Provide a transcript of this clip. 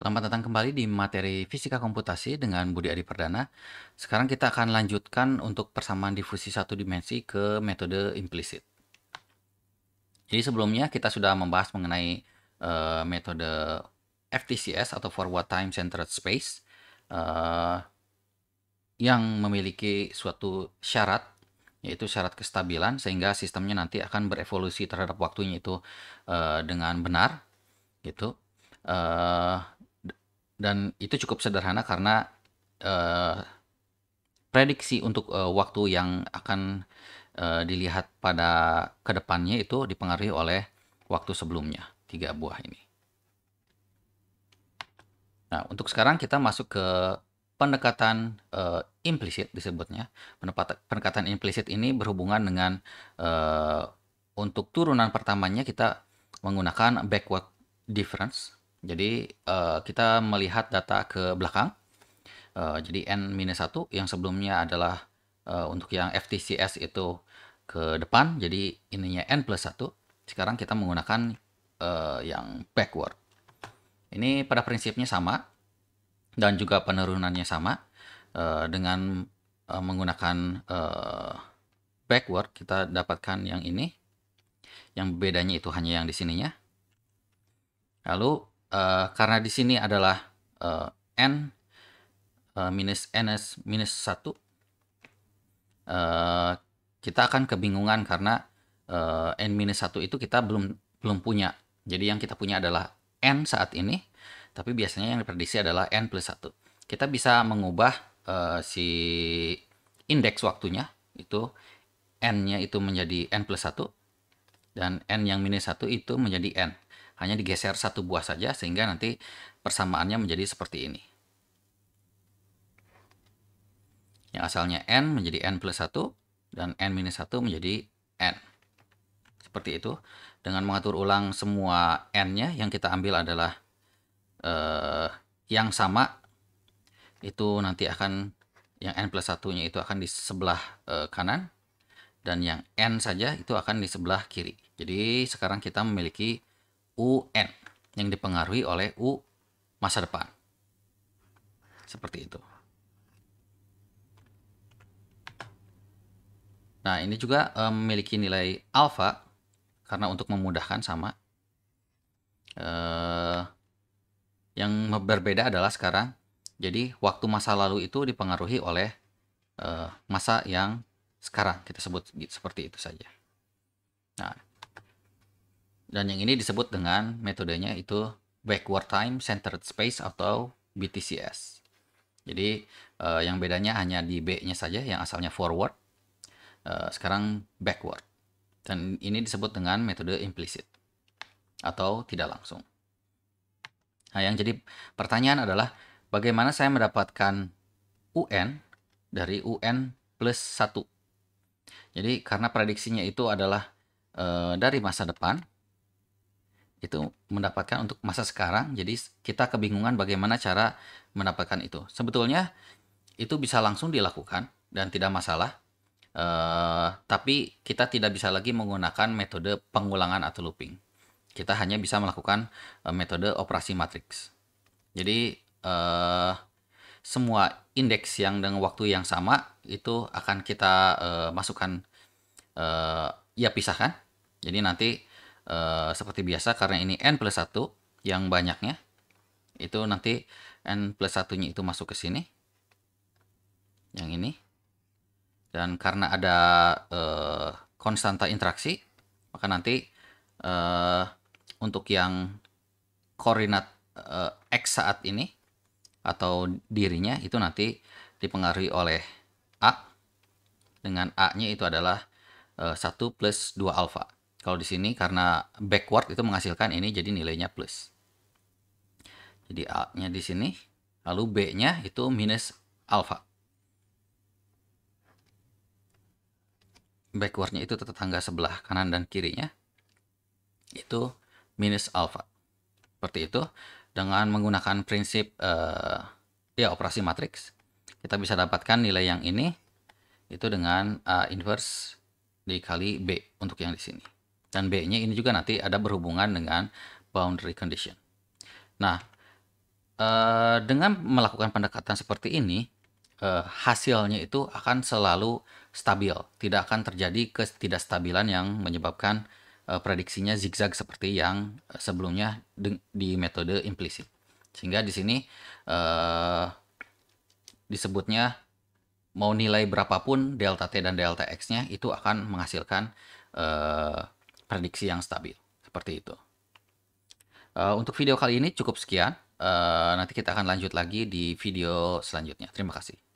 Selamat datang kembali di materi Fisika Komputasi dengan Budi Adi Perdana. Sekarang kita akan lanjutkan untuk persamaan difusi satu dimensi ke metode implisit. Jadi sebelumnya kita sudah membahas mengenai uh, metode FTCS atau Forward Time Centered Space uh, yang memiliki suatu syarat yaitu syarat kestabilan sehingga sistemnya nanti akan berevolusi terhadap waktunya itu uh, dengan benar gitu. Uh, dan itu cukup sederhana karena uh, prediksi untuk uh, waktu yang akan uh, dilihat pada kedepannya itu dipengaruhi oleh waktu sebelumnya tiga buah ini. Nah untuk sekarang kita masuk ke pendekatan uh, implisit disebutnya. Pendekatan implisit ini berhubungan dengan uh, untuk turunan pertamanya kita menggunakan backward difference jadi uh, kita melihat data ke belakang. Uh, jadi N-1 yang sebelumnya adalah uh, untuk yang FTCS itu ke depan. Jadi ininya N plus 1. Sekarang kita menggunakan uh, yang backward. Ini pada prinsipnya sama. Dan juga penurunannya sama. Uh, dengan uh, menggunakan uh, backward kita dapatkan yang ini. Yang bedanya itu hanya yang di sininya. Lalu uh, karena di sini adalah uh, n uh, minus ns minus satu uh, kita akan kebingungan karena uh, n minus satu itu kita belum belum punya jadi yang kita punya adalah n saat ini tapi biasanya yang diprediksi adalah n plus satu kita bisa mengubah uh, si indeks waktunya itu n-nya itu menjadi n plus satu dan n yang minus satu itu menjadi n hanya digeser satu buah saja sehingga nanti persamaannya menjadi seperti ini. Yang asalnya n menjadi n plus 1 dan n minus 1 menjadi n. Seperti itu. Dengan mengatur ulang semua n-nya yang kita ambil adalah eh, yang sama itu nanti akan yang n plus 1-nya itu akan di sebelah eh, kanan dan yang n saja itu akan di sebelah kiri. Jadi sekarang kita memiliki UN yang dipengaruhi oleh U masa depan. Seperti itu. Nah, ini juga eh, memiliki nilai alfa karena untuk memudahkan sama. Eh, yang berbeda adalah sekarang. Jadi, waktu masa lalu itu dipengaruhi oleh eh, masa yang sekarang. Kita sebut seperti itu saja. Nah, dan yang ini disebut dengan metodenya itu backward time centered space atau BTCS. Jadi uh, yang bedanya hanya di B-nya saja yang asalnya forward uh, sekarang backward. Dan ini disebut dengan metode implicit atau tidak langsung. Nah, yang jadi pertanyaan adalah bagaimana saya mendapatkan UN dari UN plus 1. Jadi karena prediksinya itu adalah uh, dari masa depan, itu mendapatkan untuk masa sekarang. Jadi kita kebingungan bagaimana cara mendapatkan itu. Sebetulnya itu bisa langsung dilakukan dan tidak masalah. Uh, tapi kita tidak bisa lagi menggunakan metode pengulangan atau looping. Kita hanya bisa melakukan uh, metode operasi matriks. Jadi uh, semua indeks yang dengan waktu yang sama itu akan kita masukkan ya pisahkan. Jadi nanti e, seperti biasa karena ini n plus 1 yang banyaknya itu nanti n plus satunya itu masuk ke sini yang ini dan karena ada e, konstanta interaksi maka nanti e, untuk yang koordinat e, x saat ini atau dirinya itu nanti dipengaruhi oleh a dengan a-nya itu adalah satu 1 plus 2 alfa. Kalau di sini karena backward itu menghasilkan ini jadi nilainya plus. Jadi A-nya di sini, lalu B-nya itu minus alfa. Backwardnya itu tetangga sebelah kanan dan kirinya itu minus alpha. Seperti itu dengan menggunakan prinsip uh, ya operasi matriks kita bisa dapatkan nilai yang ini itu dengan A eh, inverse dikali B untuk yang di sini. Dan B-nya ini juga nanti ada berhubungan dengan boundary condition. Nah, eh, dengan melakukan pendekatan seperti ini, eh, hasilnya itu akan selalu stabil. Tidak akan terjadi ketidakstabilan yang menyebabkan eh, prediksinya zigzag seperti yang sebelumnya di metode implisit. Sehingga di sini disebutnya mau nilai berapapun delta t dan delta x-nya itu akan menghasilkan prediksi yang stabil. Seperti itu. Uh, untuk video kali ini cukup sekian. Uh, nanti kita akan lanjut lagi di video selanjutnya. Terima kasih.